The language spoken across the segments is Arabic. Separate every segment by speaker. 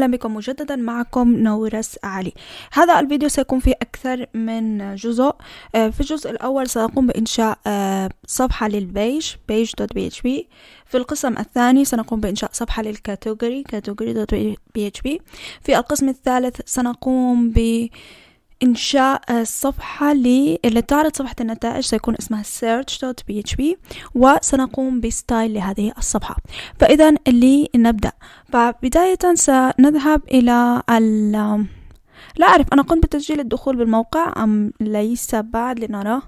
Speaker 1: أهلا بكم مجددا معكم نورس علي هذا الفيديو سيكون فيه أكثر من جزء آه، في الجزء الأول سنقوم بإنشاء آه، صفحة للبيج page.php في القسم الثاني سنقوم بإنشاء صفحة للكاتيجوري category.php في القسم الثالث سنقوم ب إنشاء الصفحة آه، اللي تعرض صفحة النتائج سيكون اسمها search.php وسنقوم بستايل لهذه الصفحة فإذا لنبدأ فبداية سنذهب إلى ال لا أعرف أنا قمت بتسجيل الدخول بالموقع أم ليس بعد لنرى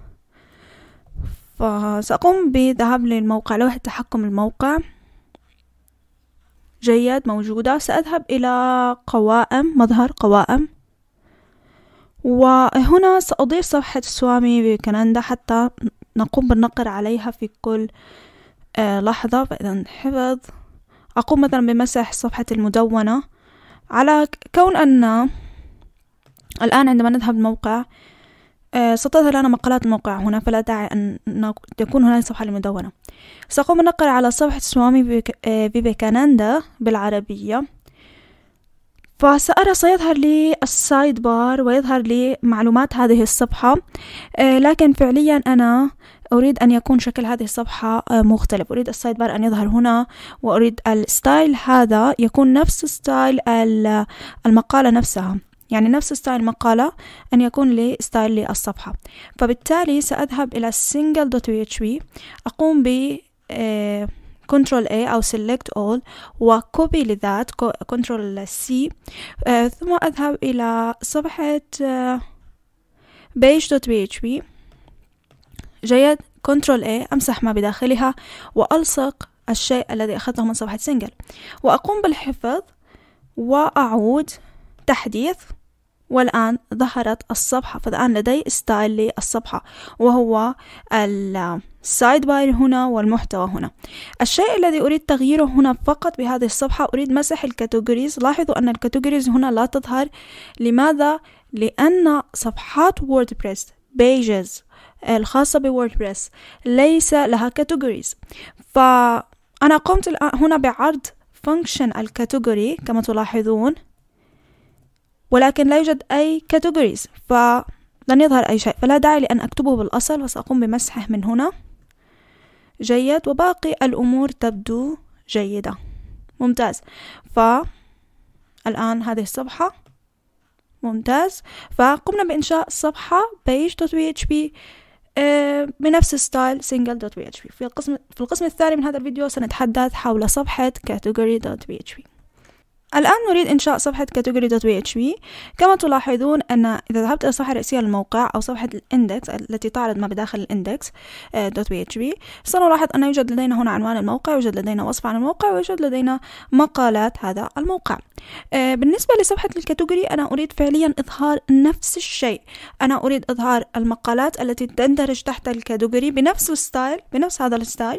Speaker 1: فسأقوم بذهاب للموقع لوحة تحكم الموقع جيد موجودة سأذهب إلى قوائم مظهر قوائم وهنا سأضيف صفحة سوامي بكندا حتى نقوم بالنقر عليها في كل آه، لحظة فإذا حفظ أقوم مثلا بمسح صفحة المدونة على كون أن الآن عندما نذهب الموقع آه، ستظهر لنا مقالات الموقع هنا فلا داعي أن تكون هناك صفحة للمدونة سأقوم بالنقر على صفحة سوامي ببيكانندا آه، بالعربية فسأرى سيظهر لي السايد بار ويظهر لي معلومات هذه الصفحة آه، لكن فعليا أنا أريد أن يكون شكل هذه الصفحة آه، مختلف أريد السايد بار أن يظهر هنا وأريد الستايل هذا يكون نفس ستايل المقالة نفسها يعني نفس ستايل المقالة أن يكون لي ستايل للصفحة فبالتالي سأذهب إلى single.php أقوم ب آه، كنترول A أو select all وكوبي لذات كنترول C آه، ثم أذهب إلى صفحة آه page.php جيد كنترول A أمسح ما بداخلها وألصق الشيء الذي أخذته من صفحة سنجل وأقوم بالحفظ وأعود تحديث والآن ظهرت الصفحة فالآن لدي ستايل للصفحة وهو ال السايد باير هنا والمحتوى هنا الشيء الذي أريد تغييره هنا فقط بهذه الصفحة أريد مسح الكاتيجوريز لاحظوا أن الكاتيجوريز هنا لا تظهر لماذا؟ لأن صفحات ووردبريس بيجز الخاصة بووردبريس ليس لها كاتيجوريز فأنا قمت هنا بعرض فانكشن الكاتيجوري كما تلاحظون ولكن لا يوجد أي كاتيجوريز فلن يظهر أي شيء فلا داعي لأن أكتبه بالأصل وسأقوم بمسحه من هنا جيد وباقي الأمور تبدو جيدة ممتاز فالآن هذه الصفحة ممتاز فقمنا بإنشاء صفحة page.php آه، بنفس ستايل single.php في القسم في القسم الثاني من هذا الفيديو سنتحدث حول صفحة category.php الآن نريد إنشاء صفحة category.php كما تلاحظون أن إذا ذهبت إلى الصفحة الرئيسية للموقع أو صفحة الإندكس التي تعرض ما بداخل الإندكس .php آه، سنلاحظ أن يوجد لدينا هنا عنوان الموقع يوجد لدينا وصف عن الموقع ويوجد لدينا مقالات هذا الموقع آه، بالنسبة لصفحة الكاتيجوري أنا أريد فعليا إظهار نفس الشيء أنا أريد إظهار المقالات التي تندرج تحت الكاتيجوري بنفس الستايل بنفس هذا الستايل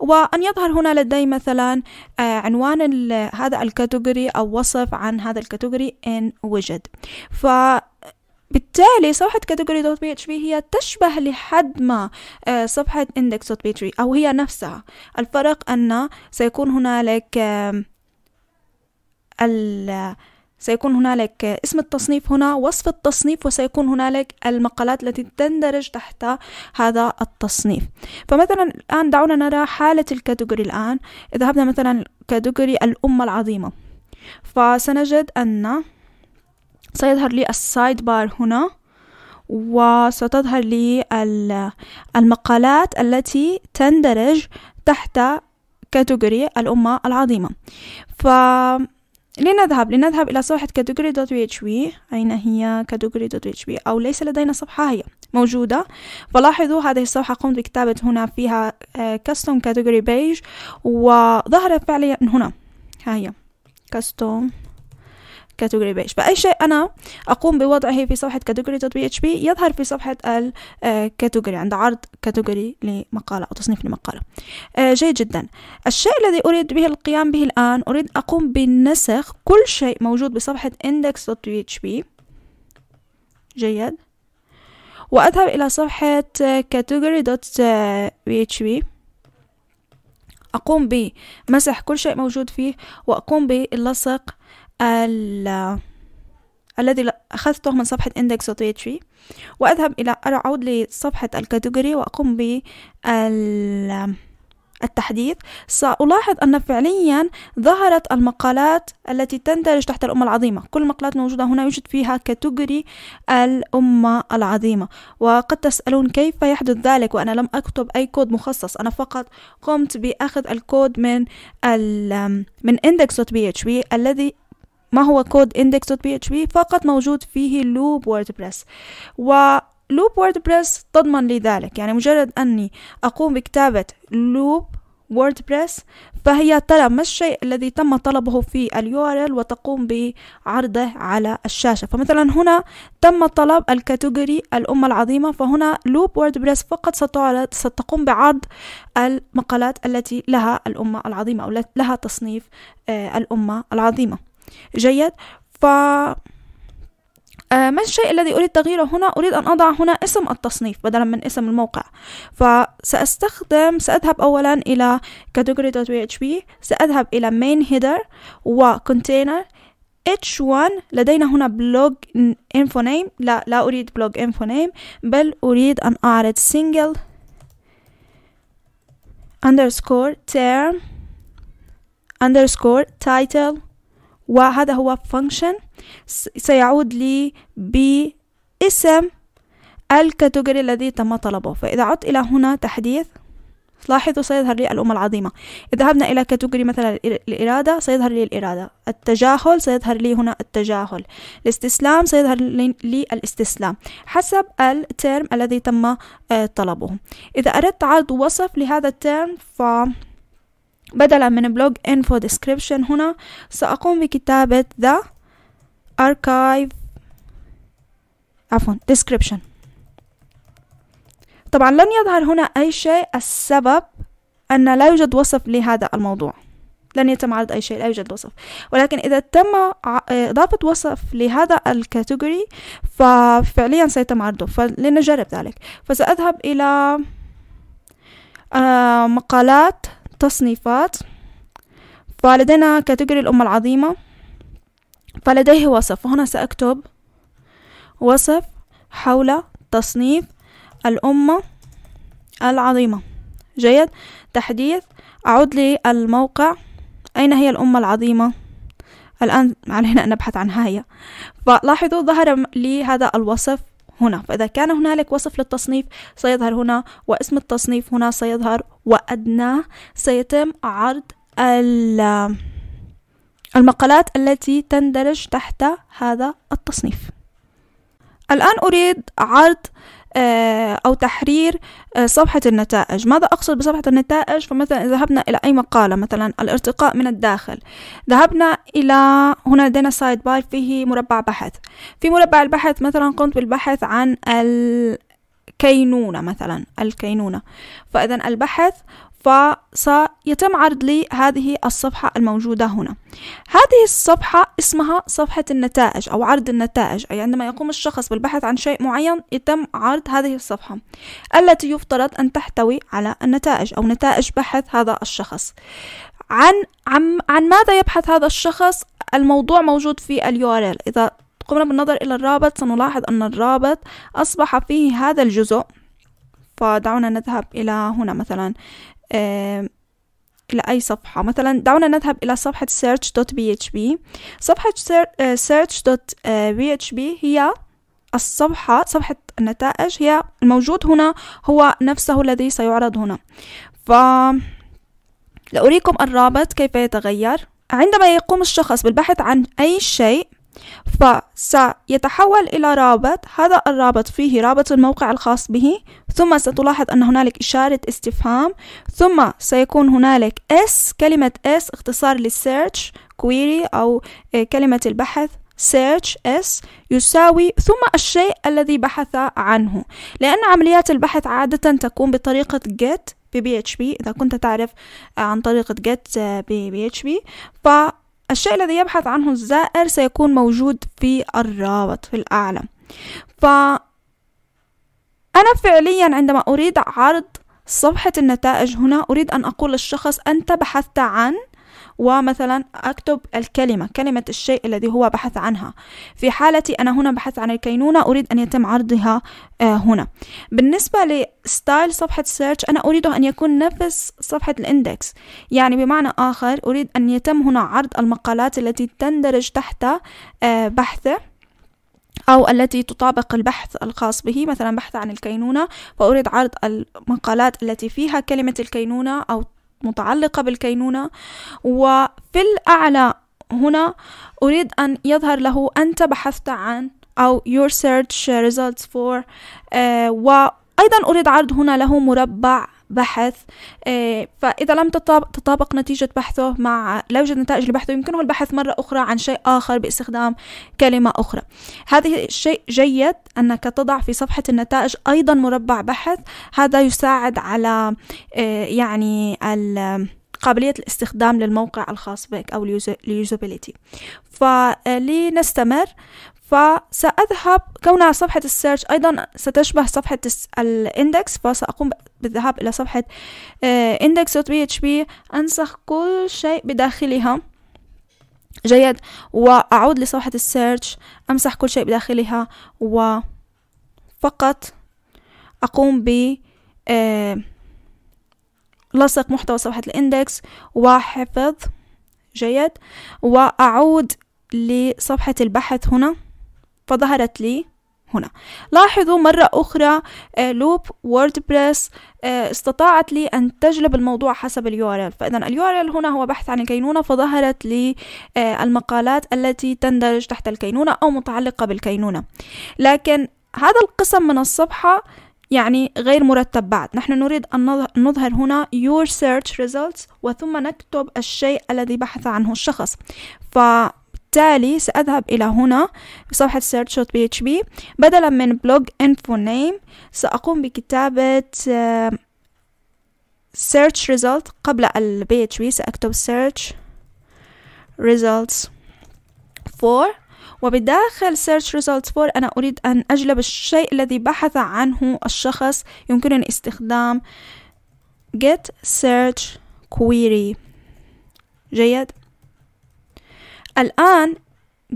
Speaker 1: وأن يظهر هنا لدي مثلا آه، عنوان هذا الكاتيجوري أو وصف عن هذا الكاتيجوري إن وجد ف بالتالي صفحة كاتيجوري دوت بي اتش بي هي تشبه لحد ما آه، صفحة اندكس دوت بي أو هي نفسها الفرق أن سيكون هنالك سيكون هنالك اسم التصنيف هنا وصف التصنيف وسيكون هنالك المقالات التي تندرج تحت هذا التصنيف فمثلا الآن دعونا نرى حالة الكاتيجوري الآن إذا ذهبنا مثلا كاتيجوري الأمة العظيمة فسنجد أن سيظهر لي السايد بار هنا وستظهر لي المقالات التي تندرج تحت كاتيجوري الأمة العظيمة ف لنذهب لنذهب إلى صفحة category.php أين هي category.php أو ليس لدينا صفحة هي موجودة فلاحظوا هذه الصفحة قمت بكتابة هنا فيها آه، custom category page وظهرت فعليا هنا ها هي custom كاتيجوري بيج فأي شيء أنا أقوم بوضعه في صفحة كاتيجوري دوت بي اتش بي يظهر في صفحة الكاتيجوري آه، عند عرض كاتيجوري لمقالة أو تصنيف لمقالة آه، جيد جدا الشيء الذي أريد به القيام به الآن أريد أقوم بنسخ كل شيء موجود بصفحة اندكس دوت بي اتش بي جيد وأذهب إلى صفحة كاتيجوري دوت بي أقوم بمسح كل شيء موجود فيه وأقوم بلصق ال الذي أخذته من صفحة index Tree وأذهب إلى أعود لصفحة الكاتيجوري وأقوم بالتحديث سألاحظ أن فعليا ظهرت المقالات التي تندرج تحت الأمة العظيمة كل المقالات الموجودة هنا يوجد فيها كاتيجوري الأمة العظيمة وقد تسألون كيف يحدث ذلك وأنا لم أكتب أي كود مخصص أنا فقط قمت بأخذ الكود من ال من index.php الذي ما هو كود index.php فقط موجود فيه لوب ووردبريس و لوب ووردبريس تضمن لي ذلك يعني مجرد أني أقوم بكتابة لوب ووردبريس فهي طلب ما الشيء الذي تم طلبه في اليو ار ال وتقوم بعرضه على الشاشه فمثلا هنا تم طلب الكاتيجوري الامه العظيمه فهنا لوب ووردبريس فقط ستعرض ستقوم بعرض المقالات التي لها الامه العظيمه او لها تصنيف آه، الامه العظيمه جيد ف آه، ما الشيء الذي أريد تغييره هنا؟ أريد أن أضع هنا اسم التصنيف بدلا من اسم الموقع فسأستخدم سأذهب أولا إلى category.php سأذهب إلى main header و container h1 لدينا هنا blog info name لا لا أريد blog info name بل أريد أن أعرض single underscore term underscore title وهذا هو function سيعود لي باسم الكاتيجوري الذي تم طلبه فإذا عدت إلى هنا تحديث لاحظوا سيظهر لي الأم العظيمة إذا ذهبنا إلى كاتيجوري مثلا الإرادة سيظهر لي الإرادة التجاهل سيظهر لي هنا التجاهل الاستسلام سيظهر لي الاستسلام حسب الترم الذي تم آه، طلبه إذا أردت عرض وصف لهذا الترم ف بدلا من بلوج انفو ديسكريبشن هنا سأقوم بكتابة the archive عفوا description طبعا لن يظهر هنا أي شيء السبب أن لا يوجد وصف لهذا الموضوع لن يتم عرض أي شيء لا يوجد وصف ولكن إذا تم إضافة وصف لهذا الكاتيجوري ففعليا سيتم عرضه فلنجرب ذلك فسأذهب إلى آه، مقالات تصنيفات فلدينا كاتيجوري الأم العظيمة فلديه وصف وهنا سأكتب وصف حول تصنيف الأمة العظيمة جيد تحديث أعود للموقع أين هي الأمة العظيمة الآن علينا أن نبحث عنها هي فلاحظوا ظهر لي هذا الوصف هنا فإذا كان هنالك وصف للتصنيف سيظهر هنا واسم التصنيف هنا سيظهر وأدنى سيتم عرض المقالات التي تندرج تحت هذا التصنيف الآن أريد عرض آه، أو تحرير آه، صفحة النتائج ماذا أقصد بصفحة النتائج فمثلا إذا ذهبنا إلى أي مقالة مثلا الارتقاء من الداخل ذهبنا إلى هنا لدينا سايد باي فيه مربع بحث في مربع البحث مثلا قمت بالبحث عن الكينونة مثلا الكينونة فإذا البحث فسيتم عرض لي هذه الصفحة الموجودة هنا هذه الصفحة اسمها صفحة النتائج أو عرض النتائج أي عندما يقوم الشخص بالبحث عن شيء معين يتم عرض هذه الصفحة التي يفترض أن تحتوي على النتائج أو نتائج بحث هذا الشخص عن عن, عن ماذا يبحث هذا الشخص الموضوع موجود في اليوريل إذا قمنا بالنظر إلى الرابط سنلاحظ أن الرابط أصبح فيه هذا الجزء فدعونا نذهب إلى هنا مثلا لأي صفحة مثلا دعونا نذهب إلى صفحة search.php صفحة آه، search.php آه، هي الصفحة صفحة النتائج هي الموجود هنا هو نفسه الذي سيعرض هنا ف لأريكم الرابط كيف يتغير عندما يقوم الشخص بالبحث عن أي شيء فسيتحول إلى رابط هذا الرابط فيه رابط الموقع الخاص به ثم ستلاحظ أن هنالك إشارة استفهام ثم سيكون هنالك S كلمة S اختصار للسيرش كويري أو آه، كلمة البحث search s يساوي ثم الشيء الذي بحث عنه لأن عمليات البحث عادة تكون بطريقة get اتش بي إذا كنت تعرف آه، عن طريقة get آه، بي اتش ف الشيء الذي يبحث عنه الزائر سيكون موجود في الرابط في الأعلى ف أنا فعليا عندما أريد عرض صفحة النتائج هنا أريد أن أقول للشخص أنت بحثت عن ومثلا أكتب الكلمة كلمة الشيء الذي هو بحث عنها في حالتي أنا هنا بحث عن الكينونة أريد أن يتم عرضها آه، هنا بالنسبة لستايل صفحة سيرش أنا أريده أن يكون نفس صفحة الاندكس يعني بمعنى آخر أريد أن يتم هنا عرض المقالات التي تندرج تحت آه، بحثه أو التي تطابق البحث الخاص به مثلا بحث عن الكينونة فأريد عرض المقالات التي فيها كلمة الكينونة أو متعلقة بالكينونة وفي الأعلى هنا أريد أن يظهر له أنت بحثت عن أو your search results for uh, وأيضا أريد عرض هنا له مربع بحث آه، فإذا لم تطابق نتيجة بحثه مع لا يوجد نتائج لبحثه يمكنه البحث مرة أخرى عن شيء آخر باستخدام كلمة أخرى هذا الشيء جيد أنك تضع في صفحة النتائج أيضا مربع بحث هذا يساعد على آه، يعني قابلية الاستخدام للموقع الخاص بك أو اليوزابيليتي فلنستمر فسأذهب كونها صفحة السيرش أيضا ستشبه صفحة الاندكس فسأقوم بالذهاب إلى صفحة آه، index.php أنسخ كل شيء بداخلها جيد وأعود لصفحة السيرش أمسح كل شيء بداخلها وفقط أقوم ب آه، لصق محتوى صفحة الاندكس وحفظ جيد وأعود لصفحة البحث هنا فظهرت لي هنا لاحظوا مرة أخرى آه، لوب ووردبريس آه، استطاعت لي أن تجلب الموضوع حسب اليو ار ال فإذا اليو ار ال هنا هو بحث عن الكينونة فظهرت لي آه، المقالات التي تندرج تحت الكينونة أو متعلقة بالكينونة لكن هذا القسم من الصفحة يعني غير مرتب بعد نحن نريد أن نظهر هنا your search results وثم نكتب الشيء الذي بحث عنه الشخص ف بالتالي سأذهب إلى هنا صفحة search.php بدلا من blog info name سأقوم بكتابة آه، search result قبل ال php سأكتب search results for وبداخل search results for أنا أريد أن أجلب الشيء الذي بحث عنه الشخص يمكنني استخدام get search query جيد الآن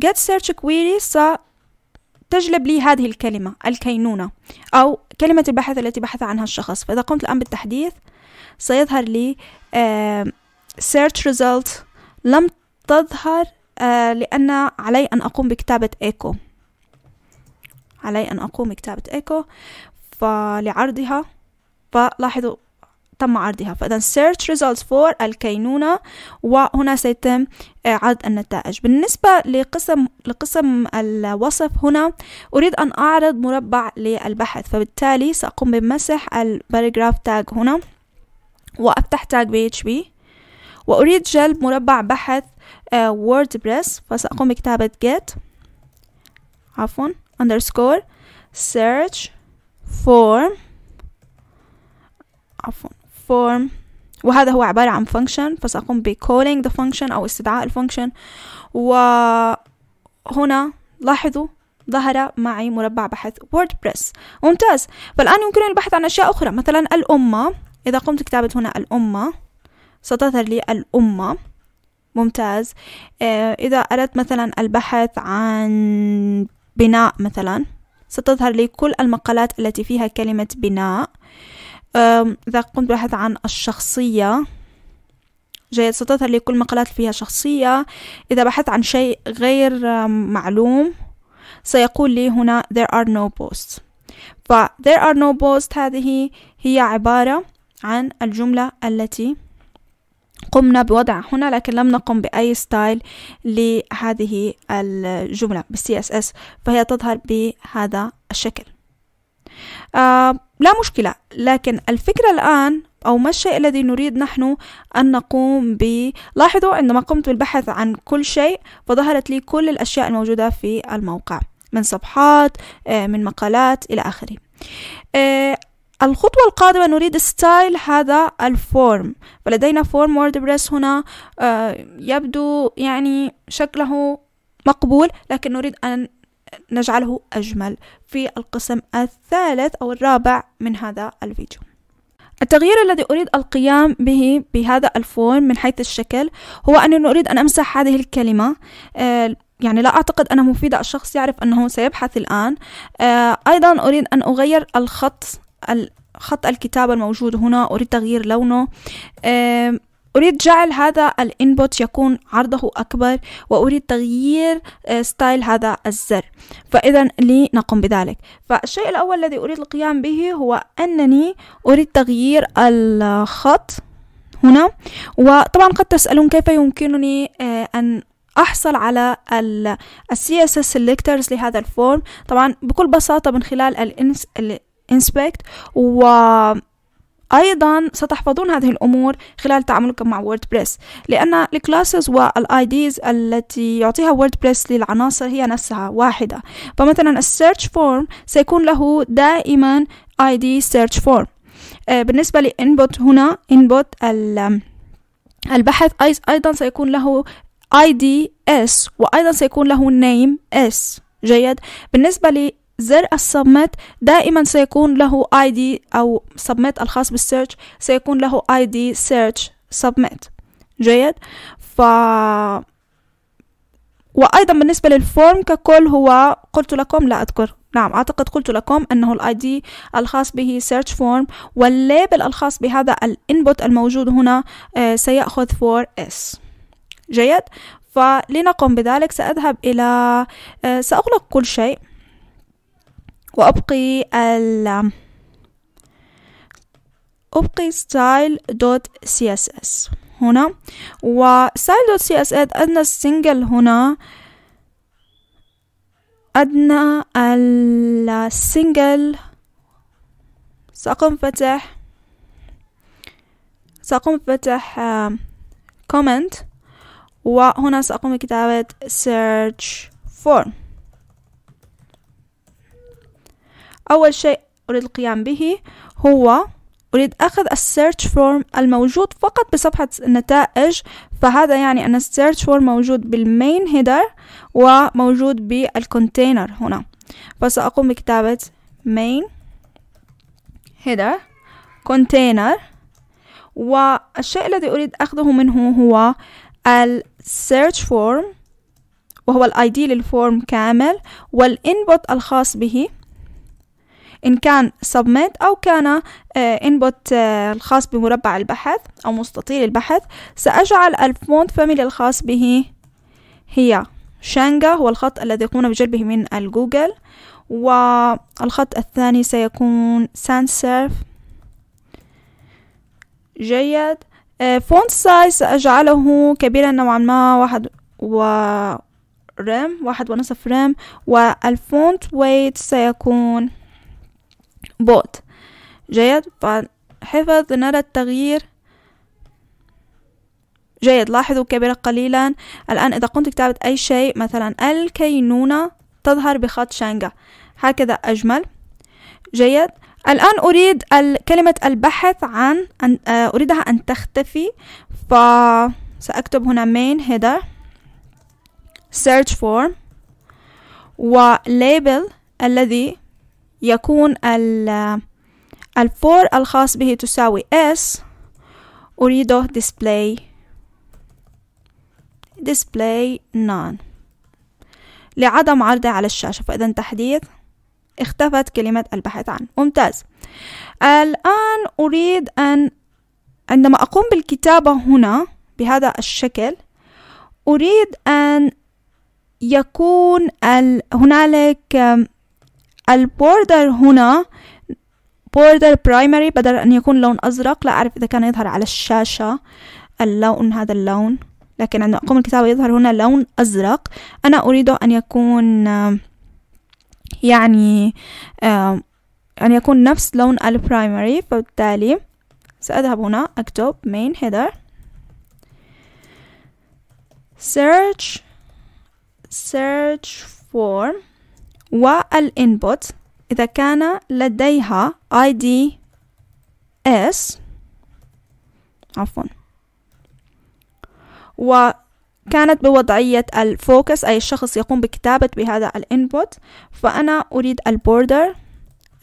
Speaker 1: get search query ستجلب لي هذه الكلمة الكينونة أو كلمة البحث التي بحث عنها الشخص فإذا قمت الآن بالتحديث سيظهر لي uh, search result لم تظهر uh, لأن علي أن أقوم بكتابة echo علي أن أقوم بكتابة echo فلعرضها فلاحظوا تم عرضها فإذا search results for الكينونة وهنا سيتم آه، عرض النتائج بالنسبة لقسم لقسم الوصف هنا أريد أن أعرض مربع للبحث فبالتالي سأقوم بمسح الباراجراف تاج هنا وأفتح تاج بي اتش بي وأريد جلب مربع بحث آه، ووردبريس فسأقوم بكتابة get عفوا underscore search for عفوا form وهذا هو عبارة عن function فسأقوم ب calling the function أو استدعاء الفانكشن وهنا لاحظوا ظهر معي مربع بحث ووردبريس ممتاز فالآن يمكنني البحث عن أشياء أخرى مثلا الأمة إذا قمت بكتابة هنا الأمة ستظهر لي الأمة ممتاز آه، إذا أردت مثلا البحث عن بناء مثلا ستظهر لي كل المقالات التي فيها كلمة بناء إذا قمت بحث عن الشخصية جيد ستظهر لي كل مقالات فيها شخصية إذا بحثت عن شيء غير معلوم سيقول لي هنا there are no posts ف there are no posts هذه هي عبارة عن الجملة التي قمنا بوضعها هنا لكن لم نقم بأي ستايل لهذه الجملة بال CSS فهي تظهر بهذا الشكل آه لا مشكلة لكن الفكرة الآن أو ما الشيء الذي نريد نحن أن نقوم به لاحظوا عندما قمت بالبحث عن كل شيء فظهرت لي كل الأشياء الموجودة في الموقع من صفحات آه، من مقالات إلى آخره آه، الخطوة القادمة نريد ستايل هذا الفورم فلدينا فورم ووردبريس هنا آه، يبدو يعني شكله مقبول لكن نريد أن نجعله أجمل في القسم الثالث أو الرابع من هذا الفيديو التغيير الذي أريد القيام به بهذا الفون من حيث الشكل هو أنني أريد أن أمسح هذه الكلمة آه، يعني لا أعتقد أنها مفيدة الشخص يعرف أنه سيبحث الآن آه، أيضا أريد أن أغير الخط خط الكتاب الموجود هنا أريد تغيير لونه آه، أريد جعل هذا الانبوت يكون عرضه أكبر وأريد تغيير آه، ستايل هذا الزر فإذا لنقم بذلك فالشيء الأول الذي أريد القيام به هو أنني أريد تغيير الخط هنا وطبعا قد تسألون كيف يمكنني آه، أن أحصل على ال CSS selectors لهذا الفورم طبعا بكل بساطة من خلال ال inspect و أيضا ستحفظون هذه الأمور خلال تعاملكم مع ووردبريس لأن الكلاسز ديز التي يعطيها ووردبريس للعناصر هي نفسها واحدة فمثلا السيرش فورم سيكون له دائما ID search form آه، بالنسبة لإنبوت هنا إنبوت البحث أيضا سيكون له دي اس وأيضا سيكون له نيم اس جيد بالنسبة زر السبميت دائما سيكون له اي دي او سبميت الخاص بالسيرش سيكون له اي دي سيرش سبميت جيد ف وايضا بالنسبه للفورم ككل هو قلت لكم لا اذكر نعم اعتقد قلت لكم انه الاي دي الخاص به search form والليبل الخاص بهذا الانبوت الموجود هنا آه، سيأخذ 4s جيد فلنقم بذلك سأذهب إلى آه، سأغلق كل شيء وأبقي ال أبقي style dot css هنا و style dot css أدنى السنجل هنا أدنى السنجل سأقوم فتح سأقوم بفتح آه، comment وهنا سأقوم بكتابة search form أول شيء أريد القيام به هو أريد أخذ السيرش فورم الموجود فقط بصفحة النتائج فهذا يعني أن السيرش فورم موجود بالمين هيدر وموجود بالكونتينر هنا فسأقوم بكتابة main header container والشيء الذي أريد أخذه منه هو السيرش فورم وهو الاي دي للفورم كامل والانبوت الخاص به إن كان submit أو كان آه، input آه، الخاص بمربع البحث أو مستطيل البحث سأجعل الفونت فاميلي الخاص به هي شانجا هو الخط الذي قمنا بجلبه من الجوجل والخط الثاني سيكون سانس سيرف جيد فونت آه، سايز سأجعله كبيرا نوعا ما واحد و رام واحد ونصف رام والفونت ويت سيكون بوت جيد بعد طيب، حفظ نرى التغيير جيد لاحظوا كبر قليلا الآن إذا قمت بكتابة أي شيء مثلا الكينونة تظهر بخط شانجا هكذا أجمل جيد الآن أريد كلمة البحث عن أن آه، أريدها أن تختفي فسأكتب هنا main header search form و label الذي يكون الفور الخاص به تساوي S أريده display display none لعدم عرضه على الشاشة فإذا تحديث اختفت كلمة البحث عن ممتاز الآن أريد أن عندما أقوم بالكتابة هنا بهذا الشكل أريد أن يكون ال... هنالك البوردر هنا بوردر برايمري بدل أن يكون لون أزرق لا أعرف إذا كان يظهر على الشاشة اللون هذا اللون لكن عندما أقوم الكتابة يظهر هنا لون أزرق أنا أريده أن يكون يعني أن يكون نفس لون البرايمري فبالتالي سأذهب هنا أكتب main header search search form والإنبوت إذا كان لديها ID S عفوا وكانت بوضعية الفوكس أي الشخص يقوم بكتابة بهذا الإنبوت فأنا أريد البوردر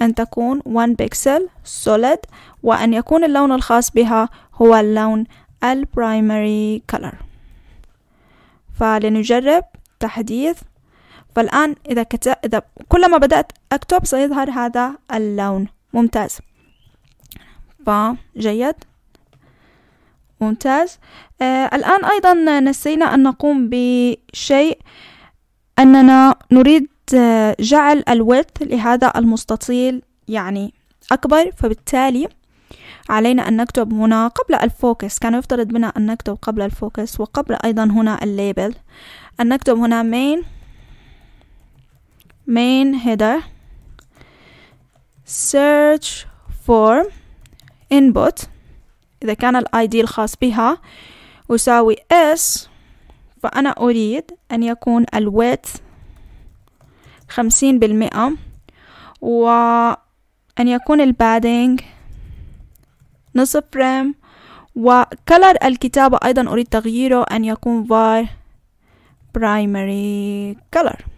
Speaker 1: أن تكون 1 بيكسل solid وأن يكون اللون الخاص بها هو اللون البرايمري كلر فلنجرب تحديث فالآن إذا, كت... إذا كلما بدأت أكتب سيظهر هذا اللون ممتاز جيد ممتاز آه الآن أيضا نسينا أن نقوم بشيء أننا نريد آه، جعل الويدث لهذا المستطيل يعني أكبر فبالتالي علينا أن نكتب هنا قبل الفوكس كان يفترض بنا أن نكتب قبل الفوكس وقبل أيضا هنا الليبل أن نكتب هنا main main header search for input إذا كان ال ID الخاص بها وساوي S فأنا أريد أن يكون ال width خمسين بالمئة وأن يكون ال padding نصف فريم وكلر الكتابة أيضا أريد تغييره أن يكون var primary color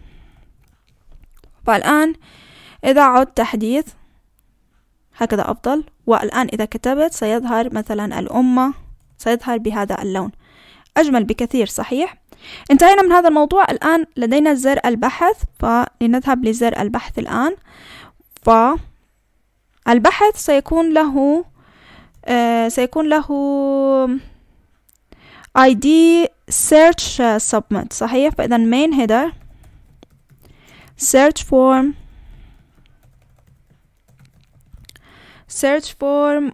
Speaker 1: والآن إذا عد تحديث هكذا أفضل والآن إذا كتبت سيظهر مثلا الأمة سيظهر بهذا اللون أجمل بكثير صحيح؟ انتهينا من هذا الموضوع الآن لدينا زر البحث فلنذهب لزر البحث الآن فالبحث سيكون له آه، سيكون له ID search آه، submit صحيح فإذا main header search form search form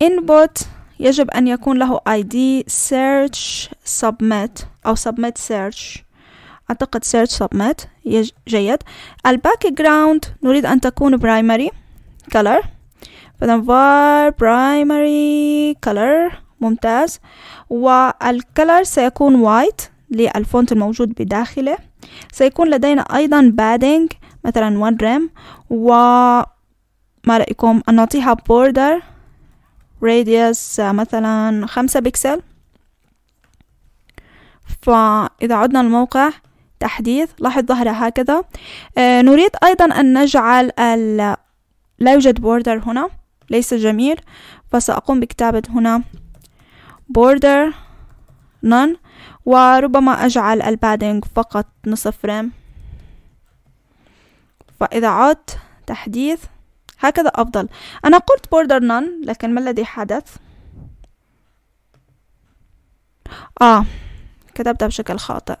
Speaker 1: input يجب أن يكون له ID search submit أو submit search أعتقد search submit جيد ال background نريد أن تكون primary color فإذا var primary color ممتاز والكلر سيكون white للفونت الموجود بداخله سيكون لدينا أيضا بادنج مثلا 1 و ما رأيكم أن نعطيها بوردر راديوس مثلا خمسة بكسل فإذا عدنا الموقع تحديث لاحظ ظهر هكذا آه نريد أيضا أن نجعل ال... لا يوجد بوردر هنا ليس جميل فسأقوم بكتابة هنا border none وربما أجعل البادنج فقط نصف فريم فإذا عدت تحديث هكذا أفضل أنا قلت بوردر نان لكن ما الذي حدث؟ آه كتبتها بشكل خاطئ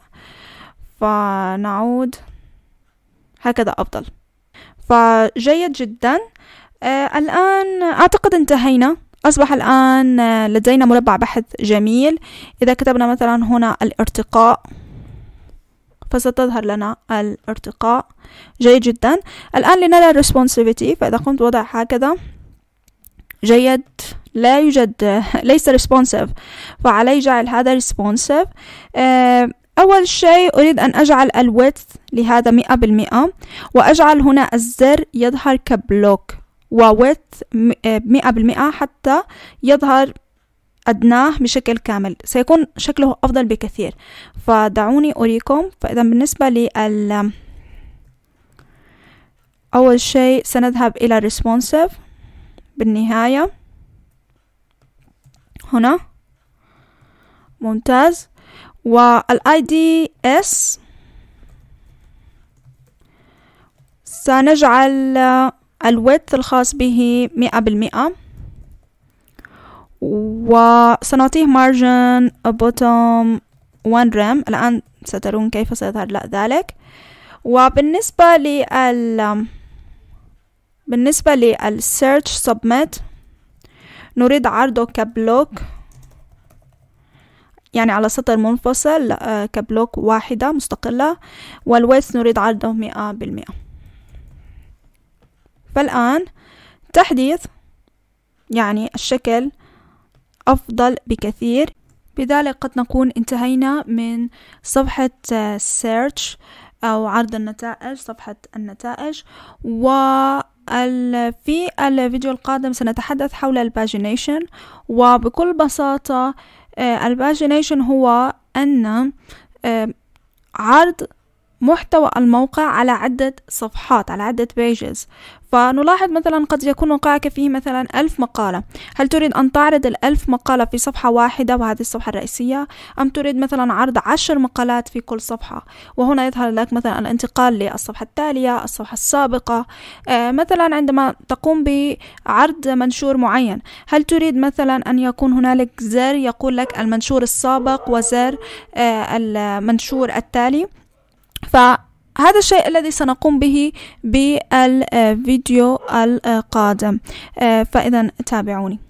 Speaker 1: فنعود هكذا أفضل فجيد جدا آه الآن أعتقد انتهينا أصبح الآن آه، لدينا مربع بحث جميل إذا كتبنا مثلا هنا الارتقاء فستظهر لنا الارتقاء جيد جدا الآن لنرى responsivity فإذا قمت وضع هكذا جيد لا يوجد ليس responsive فعلي جعل هذا responsive آه، أول شيء أريد أن أجعل الويت لهذا مئة بالمئة وأجعل هنا الزر يظهر كبلوك وويت آه، مئة بالمئة حتى يظهر أدناه بشكل كامل سيكون شكله أفضل بكثير فدعوني أريكم فإذا بالنسبة لل أول شيء سنذهب إلى responsive بالنهاية هنا ممتاز والآي دي اس سنجعل الويدث الخاص به مئة بالمئة وسنعطيه مارجن بوتوم one رام الآن سترون كيف سيظهر ذلك وبالنسبة لل بالنسبة للسيرش سبميت نريد عرضه كبلوك يعني على سطر منفصل آه، كبلوك واحدة مستقلة والويس نريد عرضه مئة بالمئة فالآن تحديث يعني الشكل أفضل بكثير بذلك قد نكون انتهينا من صفحة آه، search أو عرض النتائج صفحة النتائج و في الفيديو القادم سنتحدث حول الباجينيشن وبكل بساطة آه، الباجينيشن هو أن آه، عرض محتوى الموقع على عدة صفحات على عدة بيجز فنلاحظ مثلا قد يكون موقعك فيه مثلا ألف مقالة هل تريد أن تعرض الألف مقالة في صفحة واحدة وهذه الصفحة الرئيسية أم تريد مثلا عرض عشر مقالات في كل صفحة وهنا يظهر لك مثلا الانتقال للصفحة التالية الصفحة السابقة آه مثلا عندما تقوم بعرض منشور معين هل تريد مثلا أن يكون هنالك زر يقول لك المنشور السابق وزر آه المنشور التالي فهذا الشيء الذي سنقوم به بالفيديو القادم آه، فإذا تابعوني